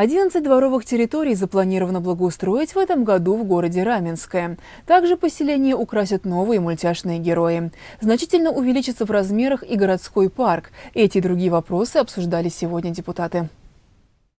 11 дворовых территорий запланировано благоустроить в этом году в городе Раменское. Также поселение украсят новые мультяшные герои. Значительно увеличится в размерах и городской парк. Эти и другие вопросы обсуждали сегодня депутаты.